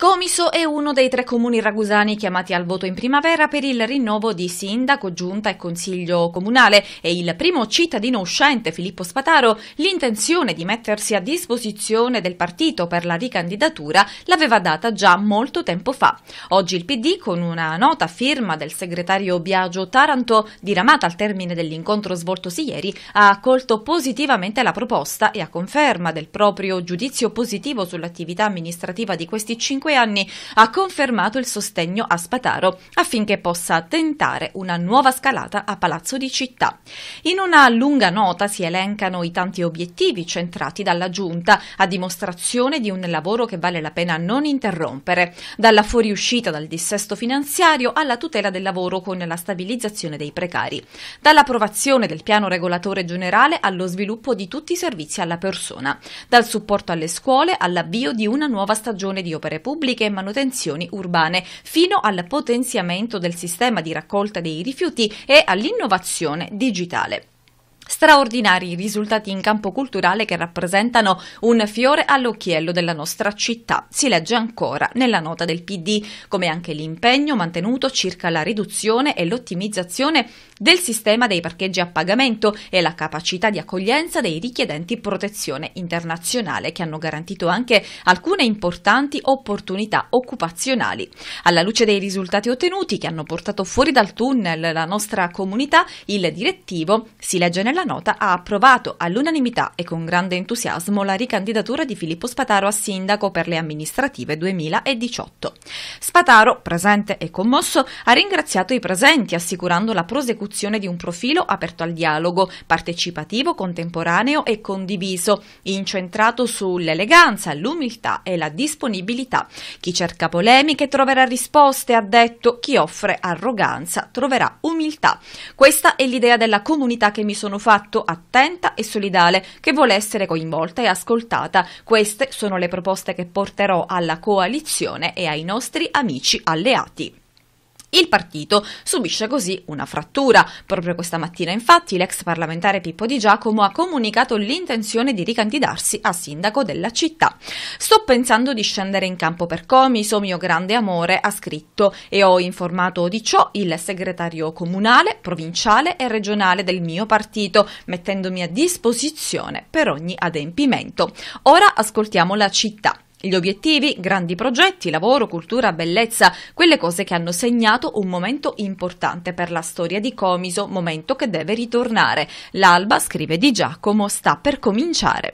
Comiso è uno dei tre comuni ragusani chiamati al voto in primavera per il rinnovo di sindaco, giunta e consiglio comunale e il primo cittadino uscente Filippo Spataro l'intenzione di mettersi a disposizione del partito per la ricandidatura l'aveva data già molto tempo fa. Oggi il PD con una nota firma del segretario Biagio Taranto diramata al termine dell'incontro svoltosi ieri ha accolto positivamente la proposta e a conferma del proprio giudizio positivo sull'attività amministrativa di questi cinque cinque anni, ha confermato il sostegno a Spataro affinché possa tentare una nuova scalata a Palazzo di Città. In una lunga nota si elencano i tanti obiettivi centrati dalla Giunta, a dimostrazione di un lavoro che vale la pena non interrompere, dalla fuoriuscita dal dissesto finanziario alla tutela del lavoro con la stabilizzazione dei precari, dall'approvazione del piano regolatore generale allo sviluppo di tutti i servizi alla persona, dal supporto alle scuole all'avvio di una nuova stagione di opere pubbliche pubbliche e manutenzioni urbane, fino al potenziamento del sistema di raccolta dei rifiuti e all'innovazione digitale straordinari risultati in campo culturale che rappresentano un fiore all'occhiello della nostra città, si legge ancora nella nota del PD, come anche l'impegno mantenuto circa la riduzione e l'ottimizzazione del sistema dei parcheggi a pagamento e la capacità di accoglienza dei richiedenti protezione internazionale che hanno garantito anche alcune importanti opportunità occupazionali. Alla luce dei risultati ottenuti che hanno portato fuori dal tunnel la nostra comunità, il direttivo si legge nella nella nota ha approvato all'unanimità e con grande entusiasmo la ricandidatura di Filippo Spataro a sindaco per le amministrative 2018. Spataro, presente e commosso, ha ringraziato i presenti assicurando la prosecuzione di un profilo aperto al dialogo, partecipativo, contemporaneo e condiviso, incentrato sull'eleganza, l'umiltà e la disponibilità. Chi cerca polemiche troverà risposte, ha detto, chi offre arroganza troverà umiltà. Questa è l'idea della comunità che mi sono fatta fatto attenta e solidale che vuole essere coinvolta e ascoltata. Queste sono le proposte che porterò alla coalizione e ai nostri amici alleati. Il partito subisce così una frattura. Proprio questa mattina, infatti, l'ex parlamentare Pippo Di Giacomo ha comunicato l'intenzione di ricandidarsi a sindaco della città. Sto pensando di scendere in campo per Comiso, mio grande amore, ha scritto e ho informato di ciò il segretario comunale, provinciale e regionale del mio partito, mettendomi a disposizione per ogni adempimento. Ora ascoltiamo la città. Gli obiettivi, grandi progetti, lavoro, cultura, bellezza, quelle cose che hanno segnato un momento importante per la storia di Comiso, momento che deve ritornare. L'alba, scrive Di Giacomo, sta per cominciare.